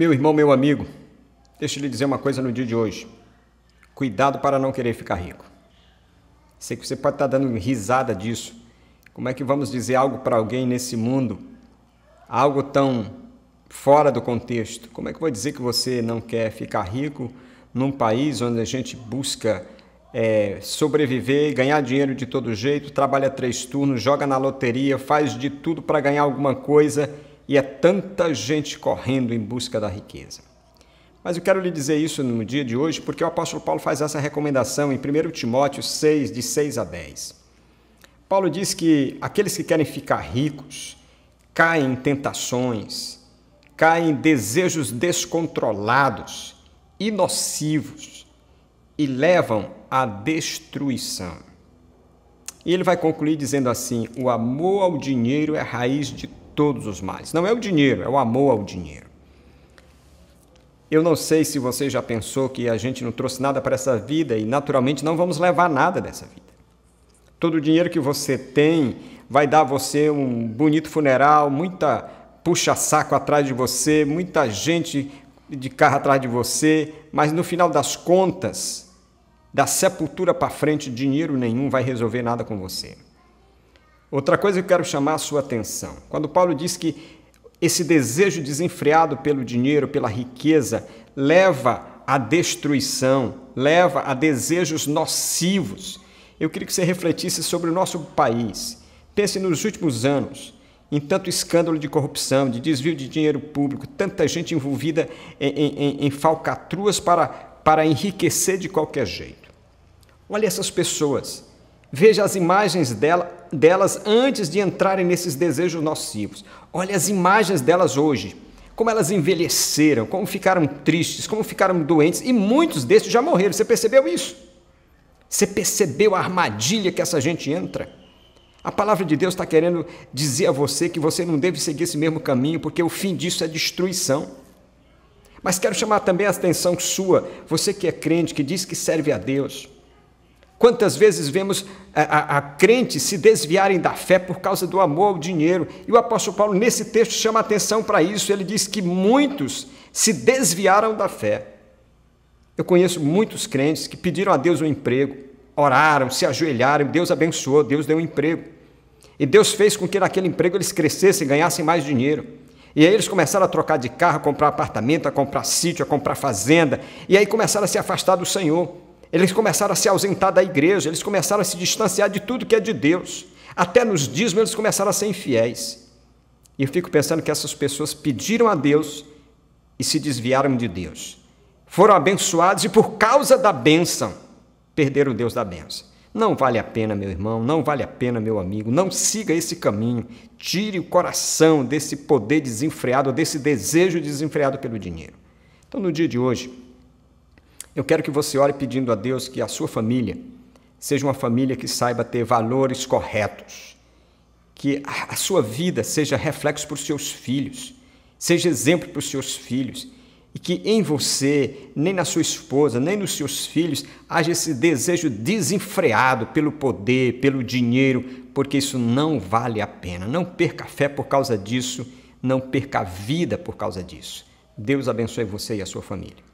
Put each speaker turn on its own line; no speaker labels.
Meu irmão, meu amigo, deixa eu lhe dizer uma coisa no dia de hoje. Cuidado para não querer ficar rico. Sei que você pode estar dando risada disso. Como é que vamos dizer algo para alguém nesse mundo? Algo tão fora do contexto. Como é que eu vou dizer que você não quer ficar rico num país onde a gente busca é, sobreviver, ganhar dinheiro de todo jeito, trabalha três turnos, joga na loteria, faz de tudo para ganhar alguma coisa e é tanta gente correndo em busca da riqueza. Mas eu quero lhe dizer isso no dia de hoje porque o apóstolo Paulo faz essa recomendação em 1 Timóteo 6, de 6 a 10. Paulo diz que aqueles que querem ficar ricos caem em tentações, caem em desejos descontrolados e nocivos e levam à destruição. E ele vai concluir dizendo assim: o amor ao dinheiro é a raiz de todos os males. Não é o dinheiro, é o amor ao dinheiro. Eu não sei se você já pensou que a gente não trouxe nada para essa vida e naturalmente não vamos levar nada dessa vida. Todo o dinheiro que você tem vai dar a você um bonito funeral, muita puxa-saco atrás de você, muita gente de carro atrás de você, mas no final das contas, da sepultura para frente, dinheiro nenhum vai resolver nada com você. Outra coisa que eu quero chamar a sua atenção. Quando Paulo diz que esse desejo desenfreado pelo dinheiro, pela riqueza, leva à destruição, leva a desejos nocivos. Eu queria que você refletisse sobre o nosso país. Pense nos últimos anos, em tanto escândalo de corrupção, de desvio de dinheiro público, tanta gente envolvida em, em, em falcatruas para, para enriquecer de qualquer jeito. Olha essas pessoas Veja as imagens dela, delas antes de entrarem nesses desejos nocivos. Olha as imagens delas hoje. Como elas envelheceram, como ficaram tristes, como ficaram doentes. E muitos desses já morreram. Você percebeu isso? Você percebeu a armadilha que essa gente entra? A palavra de Deus está querendo dizer a você que você não deve seguir esse mesmo caminho, porque o fim disso é destruição. Mas quero chamar também a atenção sua, você que é crente, que diz que serve a Deus. Quantas vezes vemos a, a, a crentes se desviarem da fé por causa do amor ao dinheiro? E o apóstolo Paulo, nesse texto, chama atenção para isso. Ele diz que muitos se desviaram da fé. Eu conheço muitos crentes que pediram a Deus um emprego, oraram, se ajoelharam, Deus abençoou, Deus deu um emprego. E Deus fez com que naquele emprego eles crescessem, ganhassem mais dinheiro. E aí eles começaram a trocar de carro, a comprar apartamento, a comprar sítio, a comprar fazenda. E aí começaram a se afastar do Senhor. Eles começaram a se ausentar da igreja, eles começaram a se distanciar de tudo que é de Deus. Até nos dízimos eles começaram a ser infiéis. E eu fico pensando que essas pessoas pediram a Deus e se desviaram de Deus. Foram abençoados e por causa da bênção perderam Deus da bênção. Não vale a pena, meu irmão, não vale a pena, meu amigo, não siga esse caminho. Tire o coração desse poder desenfreado, desse desejo desenfreado pelo dinheiro. Então, no dia de hoje, eu quero que você ore pedindo a Deus que a sua família seja uma família que saiba ter valores corretos, que a sua vida seja reflexo para os seus filhos, seja exemplo para os seus filhos, e que em você, nem na sua esposa, nem nos seus filhos, haja esse desejo desenfreado pelo poder, pelo dinheiro, porque isso não vale a pena. Não perca a fé por causa disso, não perca a vida por causa disso. Deus abençoe você e a sua família.